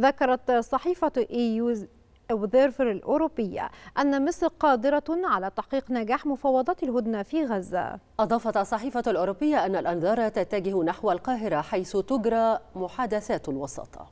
ذكرت صحيفة إيوز e أوبزيرفر الأوروبية أن مصر قادرة على تحقيق نجاح مفاوضات الهدنة في غزة أضافت الصحيفة الأوروبية أن الأنظار تتجه نحو القاهرة حيث تجرى محادثات الوساطة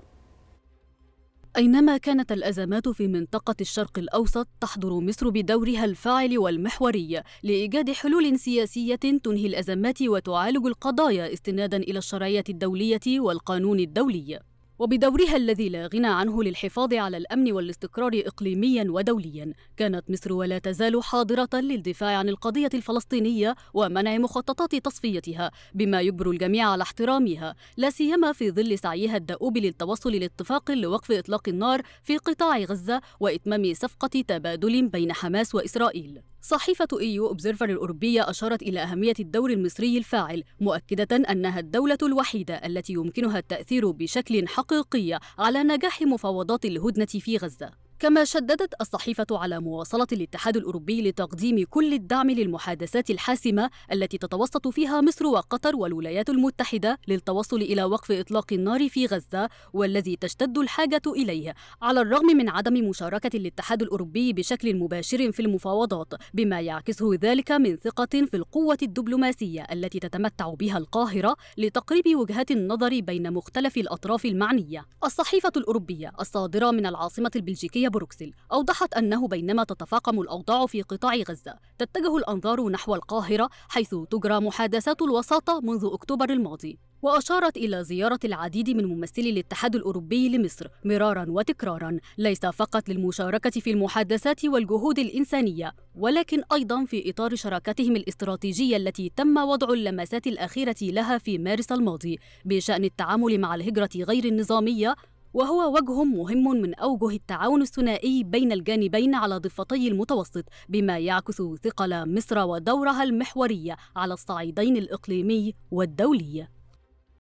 أينما كانت الأزمات في منطقة الشرق الأوسط تحضر مصر بدورها الفاعل والمحوري لإيجاد حلول سياسية تنهي الأزمات وتعالج القضايا استنادا إلى الشرعية الدولية والقانون الدولي وبدورها الذي لا غنى عنه للحفاظ على الامن والاستقرار اقليميا ودوليا كانت مصر ولا تزال حاضره للدفاع عن القضيه الفلسطينيه ومنع مخططات تصفيتها بما يجبر الجميع على احترامها لا سيما في ظل سعيها الدؤوب للتوصل لاتفاق لوقف اطلاق النار في قطاع غزه واتمام صفقه تبادل بين حماس واسرائيل صحيفة إيو أوبزرفر الأوروبية أشارت إلى أهمية الدور المصري الفاعل مؤكدة أنها الدولة الوحيدة التي يمكنها التأثير بشكل حقيقي على نجاح مفاوضات الهدنة في غزة كما شددت الصحيفة على مواصلة الاتحاد الأوروبي لتقديم كل الدعم للمحادثات الحاسمة التي تتوسط فيها مصر وقطر والولايات المتحدة للتوصل إلى وقف إطلاق النار في غزة والذي تشتد الحاجة إليه على الرغم من عدم مشاركة الاتحاد الأوروبي بشكل مباشر في المفاوضات بما يعكسه ذلك من ثقة في القوة الدبلوماسية التي تتمتع بها القاهرة لتقريب وجهات النظر بين مختلف الأطراف المعنية الصحيفة الأوروبية الصادرة من العاصمة البلجيكية بروكسل أوضحت أنه بينما تتفاقم الأوضاع في قطاع غزة تتجه الأنظار نحو القاهرة حيث تجرى محادثات الوساطة منذ أكتوبر الماضي وأشارت إلى زيارة العديد من ممثلي الاتحاد الأوروبي لمصر مرارا وتكرارا ليس فقط للمشاركة في المحادثات والجهود الإنسانية ولكن أيضا في إطار شراكتهم الاستراتيجية التي تم وضع اللمسات الأخيرة لها في مارس الماضي بشأن التعامل مع الهجرة غير النظامية وهو وجه مهم من أوجه التعاون الثنائي بين الجانبين على ضفتي المتوسط بما يعكس ثقل مصر ودورها المحوري على الصعيدين الإقليمي والدولي